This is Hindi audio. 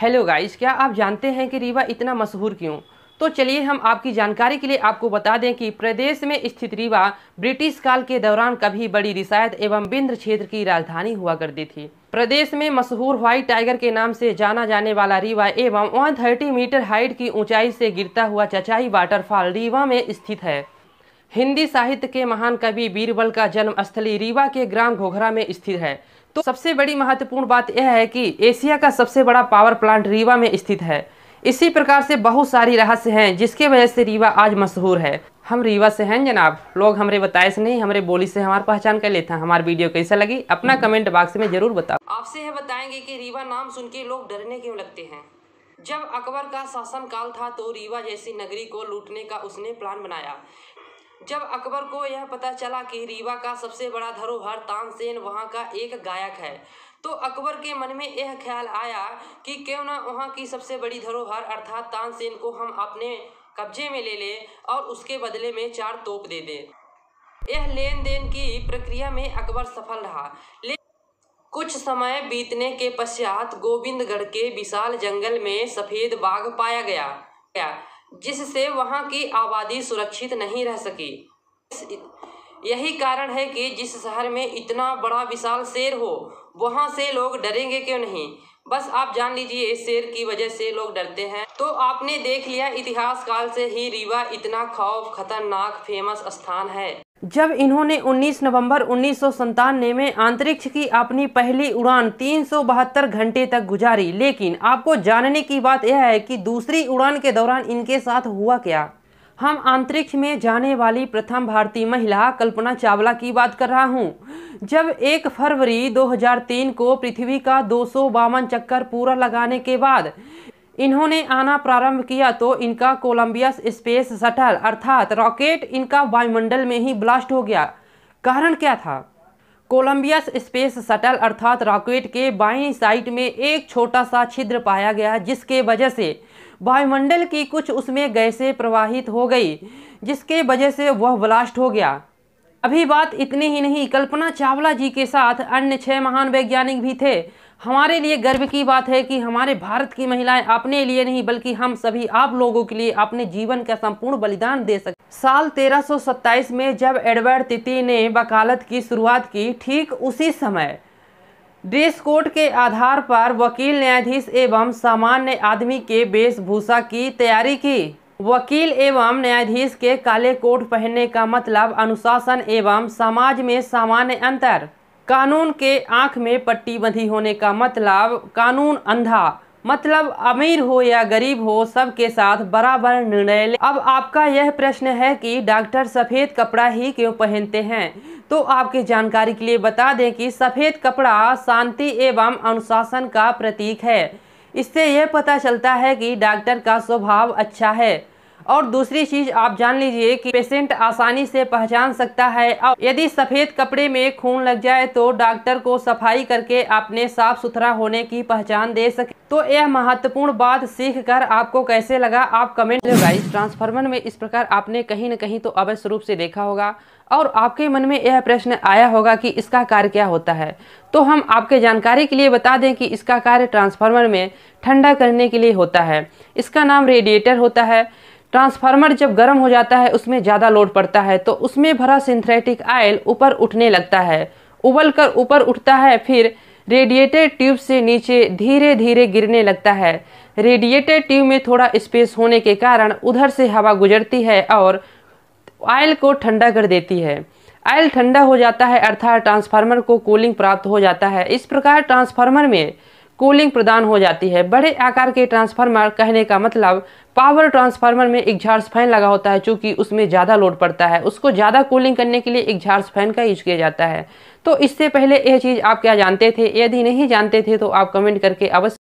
हेलो गाइस क्या आप जानते हैं कि रीवा इतना मशहूर क्यों तो चलिए हम आपकी जानकारी के लिए आपको बता दें कि प्रदेश में स्थित रीवा ब्रिटिश काल के दौरान कभी बड़ी रिसायत एवं बिंद्र क्षेत्र की राजधानी हुआ करती थी प्रदेश में मशहूर व्हाइट टाइगर के नाम से जाना जाने वाला रीवा एवं थर्टी मीटर हाइट की ऊंचाई से गिरता हुआ चचाई वाटरफॉल रीवा में स्थित है हिंदी साहित्य के महान कवि बीरबल का जन्म स्थली रीवा के ग्राम घोघरा में स्थित है तो सबसे बड़ी महत्वपूर्ण बात यह है कि एशिया का सबसे बड़ा पावर प्लांट रीवा में स्थित है इसी प्रकार से बहुत सारी रहस्य हैं जिसके वजह से रीवा आज मशहूर है हम रीवा से हैं जनाब लोग हमारे बताए से नहीं हमारे बोली से हमारे पहचान कर लेते हैं हमारी वीडियो कैसा लगी अपना कमेंट बॉक्स में जरूर बताओ आपसे यह बताएंगे कि रीवा नाम सुन के लोग डरने क्यों लगते हैं जब अकबर का शासन काल था तो रीवा जैसी नगरी को लूटने का उसने प्लान बनाया जब अकबर को यह पता चला कि रीवा का सबसे बड़ा धरोहर तानसेन वहाँ का एक गायक है तो अकबर के मन में यह ख्याल आया कि क्यों ना वहाँ की सबसे बड़ी धरोहर अर्थात तानसेन को हम अपने कब्जे में ले लें और उसके बदले में चार तोप दे दें यह लेन देन की प्रक्रिया में अकबर सफल रहा ले कुछ समय बीतने के पश्चात गोविंदगढ़ के विशाल जंगल में सफ़ेद बाघ पाया गया जिससे वहाँ की आबादी सुरक्षित नहीं रह सकी यही कारण है कि जिस शहर में इतना बड़ा विशाल शेर हो वहाँ से लोग डरेंगे क्यों नहीं बस आप जान लीजिए इस शेर की वजह से लोग डरते हैं तो आपने देख लिया इतिहास काल से ही रीवा इतना खौफ खतरनाक फेमस स्थान है जब इन्होंने 19 नवंबर उन्नीस में अंतरिक्ष की अपनी पहली उड़ान तीन घंटे तक गुजारी लेकिन आपको जानने की बात यह है कि दूसरी उड़ान के दौरान इनके साथ हुआ क्या हम अंतरिक्ष में जाने वाली प्रथम भारतीय महिला कल्पना चावला की बात कर रहा हूँ जब एक फरवरी 2003 को पृथ्वी का दो चक्कर पूरा लगाने के बाद इन्होंने आना प्रारंभ किया तो इनका कोलंबियस स्पेस शटल अर्थात रॉकेट इनका वायुमंडल में ही ब्लास्ट हो गया कारण क्या था कोलंबियस स्पेस शटल अर्थात रॉकेट के बाई साइड में एक छोटा सा छिद्र पाया गया जिसके वजह से वायुमंडल की कुछ उसमें गैसें प्रवाहित हो गई जिसके वजह से वह ब्लास्ट हो गया अभी बात इतनी ही नहीं कल्पना चावला जी के साथ अन्य छः महान वैज्ञानिक भी थे हमारे लिए गर्व की बात है कि हमारे भारत की महिलाएं अपने लिए नहीं बल्कि हम सभी आप लोगों के लिए अपने जीवन का संपूर्ण बलिदान दे सकते साल 1327 में जब एडवर्ड तिथि ने वकालत की शुरुआत की ठीक उसी समय ड्रेस कोड के आधार पर वकील न्यायाधीश एवं सामान्य आदमी के वेशभूषा की तैयारी की वकील एवं न्यायाधीश के काले कोट पहनने का मतलब अनुशासन एवं समाज में सामान्य अंतर कानून के आंख में पट्टी बंधी होने का मतलब कानून अंधा मतलब अमीर हो या गरीब हो सबके साथ बराबर निर्णय ले अब आपका यह प्रश्न है कि डॉक्टर सफ़ेद कपड़ा ही क्यों पहनते हैं तो आपकी जानकारी के लिए बता दें कि सफ़ेद कपड़ा शांति एवं अनुशासन का प्रतीक है इससे यह पता चलता है कि डॉक्टर का स्वभाव अच्छा है और दूसरी चीज आप जान लीजिए कि पेशेंट आसानी से पहचान सकता है और यदि सफ़ेद कपड़े में खून लग जाए तो डॉक्टर को सफाई करके अपने साफ सुथरा होने की पहचान दे सके तो यह महत्वपूर्ण बात सीख कर आपको कैसे लगा आप कमेंट गाइस ट्रांसफार्मर में इस प्रकार आपने कहीं न कहीं तो अवश्य रूप से देखा होगा और आपके मन में यह प्रश्न आया होगा कि इसका कार्य क्या होता है तो हम आपके जानकारी के लिए बता दें कि इसका कार्य ट्रांसफार्मर में ठंडा करने के लिए होता है इसका नाम रेडिएटर होता है ट्रांसफार्मर जब गर्म हो जाता है उसमें ज़्यादा लोड पड़ता है तो उसमें भरा सिंथेटिक आयल ऊपर उठने लगता है उबल कर ऊपर उठता है फिर रेडिएटेड ट्यूब से नीचे धीरे धीरे गिरने लगता है रेडिएटेड ट्यूब में थोड़ा स्पेस होने के कारण उधर से हवा गुजरती है और आयल को ठंडा कर देती है आयल ठंडा हो जाता है अर्थात ट्रांसफार्मर को कूलिंग प्राप्त हो जाता है इस प्रकार ट्रांसफार्मर में कूलिंग प्रदान हो जाती है बड़े आकार के ट्रांसफार्मर कहने का मतलब पावर ट्रांसफार्मर में एक झार्स फैन लगा होता है चूँकि उसमें ज़्यादा लोड पड़ता है उसको ज़्यादा कूलिंग करने के लिए एक झार्स फैन का यूज किया जाता है तो इससे पहले यह चीज़ आप क्या जानते थे यदि नहीं जानते थे तो आप कमेंट करके अवश्य